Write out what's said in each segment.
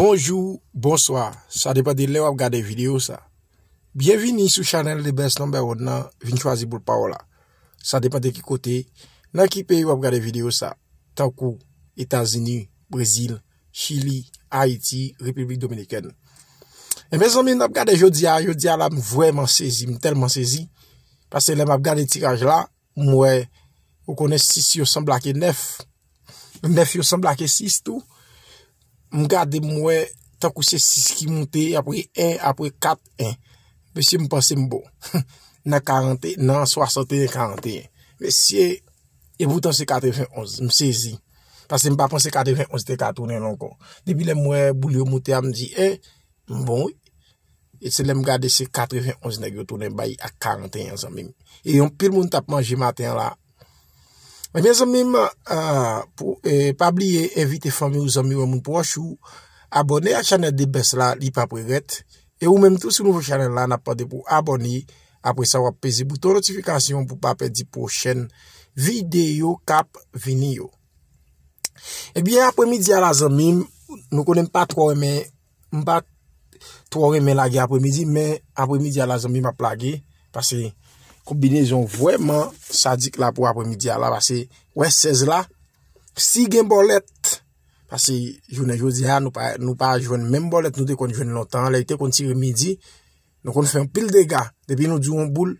Bonjou, bonsoir, sa depande le wap gade video sa. Bienvini sou chanel Le Best Number 1 nan Vinchoisee Boulpaola. Sa depande ki kote, nan ki peyi wap gade video sa. Tankou, Etasini, Brezil, Chili, Haiti, Republik Dominikene. E me zanmine wap gade yo dia, yo dia la m vwèman sezi, m telman sezi. Pase le wap gade tiraj la, m wè, w konen 6 yo semblake 9. 9 yo semblake 6 tou. Mwen gade mwen, tan kou se 6 ki mwote, apre 1, apre 4, 1. Mwen se mwen panse mwen bo. Nan 40, nan 60, nan 41. Mwen se, e boutan se 91, mwen sezi. Panse mwen pa panse 91 de ka tounen ankon. Dibi le mwen boulyo mwote, am di, eh, bon, e, mwen bon. Et se le mwen gade se 91 negyo tounen bayi a 41 anbim. E yon pil mwen tap manje maten la. Mwenye zanmim, pou e, pabliye evite fami ou zanmi ou moun pwosho, abone a chanel de bes la li pa prevet. E ou menm tout sou nouve chanel la na pwede pou aboni, apre sa wap peze bouton notifikasyon pou pape di pwoshen videyo kap viniyo. E biye apre mi di ala zanmim, nou konen pa tro eme, mba tro eme lage apre mi di, men apre mi di ala zanmim a plage, pase... Kombine zyon vwèman sadik la pou apre midi ala. Pase wè sez la, si gen bolet. Pase jounen joun zi ya, nou pa jounen men bolet nou de kon jounen notan. Leite kon tire midi, nou kon fèm pil dega. Depi nou dyon boul,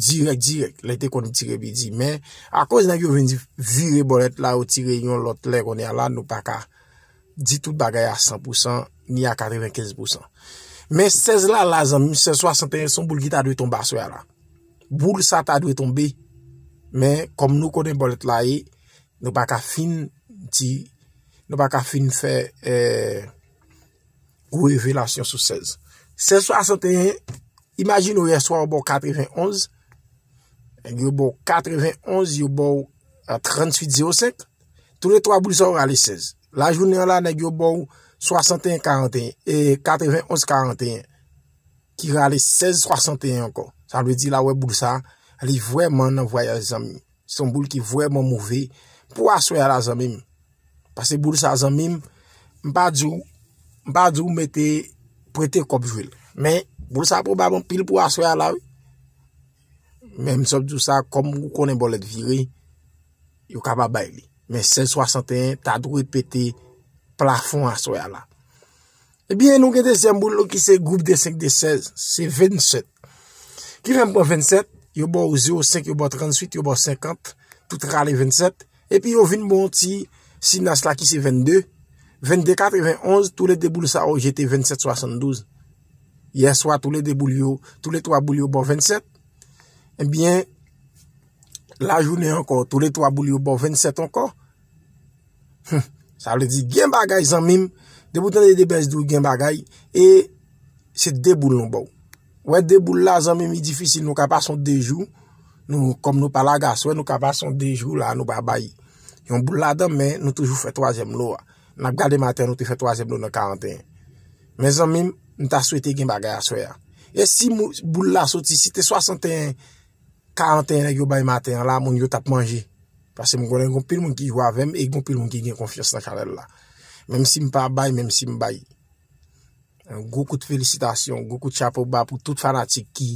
direk direk. Leite kon tire midi. Men akòz nan joun vwèndi vire bolet la ou tire yon lot le kon ya e la, nou pa ka di tout bagay a 100% ni a 95%. Men sez la la zan, mwen sez 61, son boul gita dwe ton baswe ala. Boul sa ta dwe tombe, men kom nou konen bolet la e, nou baka fin ti, nou baka fin fe kowe eh, velasyon sou 16. 16-61, imajin nou yè swa ou bo 91, yon bo 91, yon bo 38-05, tou le 3 boul sa ou rale 16. La jounen la nan yon bo 61-41, e 91-41, ki rale 16-61 anko. San lwè di la wè boulsa, li vwèman nan vwèya zanmim. Son boul ki vwèman mouvè, pou aswè ala zanmim. Pase boulsa zanmim, mba djou, mba djou mwète pou ete kop vwèl. Men, boulsa probabon pil pou aswè ala wè. Men, msop djou sa, kom mwou konen bolet vwire, yow kaba bay li. Men, 1661, ta dwou repete plafon aswè ala. Ebyen, nou kète se mboul lwè ki se goup de 5 de 16, se 27, Ki rem bon 27, yo bon 0, 5, yo bon 38, yo bon 50, tout rale 27. E pi yo vin bon ti, si nas laki se 22, 22, 4, 21, tou le deboul sa o, jete 27, 72. Ye swa tou le deboul yo, tou le 3 bouli yo bon 27. E eh bin, la jounen ankon, tou le 3 bouli yo bon 27 ankon. Sa wle di, gen bagay zan mim, de boutan de debes dou, gen bagay, e se deboul nou bou. Ouè de boul la zanmim mi difisil nou ka pason dejou, nou kom nou pala ga aswe, nou ka pason dejou la nou ba bayi. Yon boul la damen nou toujou fè troazem lò. Nap gade maten nou te fè troazem lò nan karenten. Men zanmim, nou ta souwete gen ba ga aswe. E si mou boul la soti, si te 61, karenten re yo bayi maten, la moun yo tap manje. Pase mou gwenen gounpil moun ki jo avèm e gounpil moun ki gen konfiyans nan karel la. Mem si mou pa bayi, mem si mou bayi. Goukou te felisitasyon. Goukou te chapo ba pou tout fanatik ki.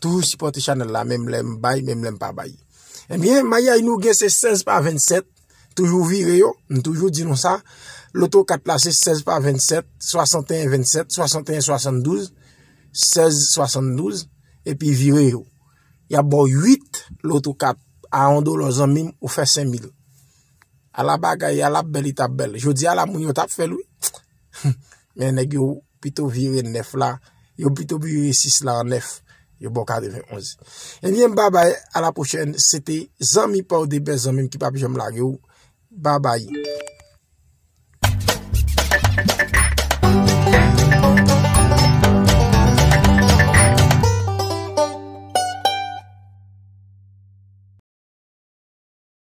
Toujou si pote chanel la. Mem lem bay, mem lem pa bay. Emyen, maya inou gen se 16 pa 27. Toujou vireyo. Toujou dinon sa. Loto kat plase 16 pa 27. 61, 27. 61, 72. 16, 72. Epy vireyo. Ya bo 8 loto kat. A an do lo zanmim ou fe 5 mil. A la bagay, a la beli tabel. Jou di a la mounyo tap felou. Men negyo ou. Bito viri nef la. Yo bito viri sis la nef. Yo bokade ven onzi. Enye mba bay. A la pochen. Sete zami pa ou debe zami mkipap jom la yo. Ba bay.